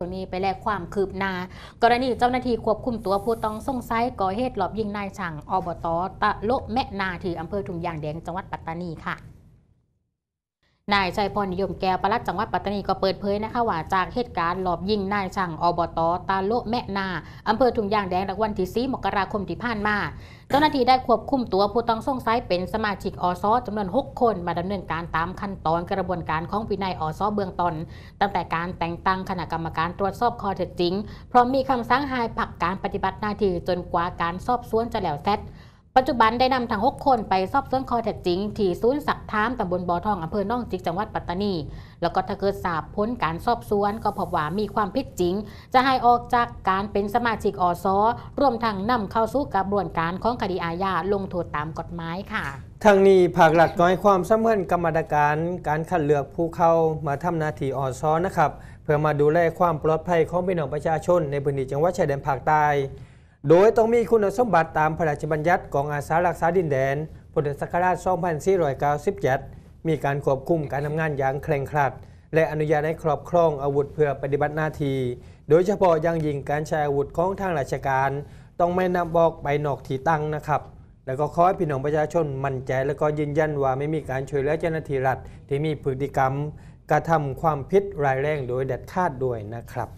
ตัวนี้ไปแลกความคืบหน้ากรณีเจ้าหน้าที่ควบคุมตัวผู้ต้องสงสัยก่อเหตุหลอบยิงนายช่าง อบตตะโลแม่นาที่อำเภอทุ่งยางแดงจังหวัดปัตตานีค่ะนายชัยพรนิยมแก้วปลัดจังหวัดปัตตานีก็เปิดเผยนะคะว่าจากเหตุการณ์หลอบยิงนายช่างอบตตาโลแม่นาอำเภอทุ่งยางแดงวันที่4มกราคมที่ผ่านมาเจ้าหน้าที่ได้ควบคุมตัวผู้ต้องสงสัยเป็นสมาชิกอซจำนวน 6 คนมาดำเนินการตามขั้นตอนกระบวนการของวินัยอซเบื้องต้นตั้งแต่การแต่งตั้งคณะกรรมการตรวจสอบข้อเท็จจริงพร้อมมีคำสั่งให้ผักการปฏิบัติหน้าที่จนกว่าการสอบสวนจะแล้วเสร็จปัจจุบันได้นำทั้ง6 คนไปสอบสวนคอเท็จจริง ที่ศูนย์สักทามตำบลบ่อทองอำเภอนองจิก จังหวัดปัตตานี แล้วก็ถ้าเกิดสาบพ้นการสอบสวนก็พบว่ามีความผิดจริง จะให้ออกจากการเป็นสมาชิกอสอรวมทั้งนำเข้าสู่กระบวนการของคดีอาญาลงโทษตามกฎหมายค่ะ ทางนี้ภาคหลักน้อยความสมคัญกรรมการ การคัดเลือกผู้เข้ามาทำหน้าที่อสอนะครับ เพื่อมาดูแลความปลอดภัยของพี่น้องประชาชนในพื้นที่จังหวัดชายแดนภาคใต้โดยต้องมีคุณสมบัติตามพระราชบัญญัติกองอาสารักษาดินแดนพุทธศักราช2497 มีการควบคุมการทำงานอย่างเคร่งครัด และอนุญาตให้ครอบครองอาวุธเพื่อปฏิบัติหน้าที่ โดยเฉพาะอย่างยิ่งการใช้อาวุธของทางราชการ ต้องไม่นำบอกไปนอกที่ตั้งนะครับ แล้วก็ขอให้พี่น้องประชาชนมั่นใจ และก็ยืนยันว่าไม่มีการช่วยเหลือเจ้าหน้าที่รัฐที่มีพฤติกรรม กระทำความผิดร้ายแรงโดยเด็ดขาดด้วยนะครับ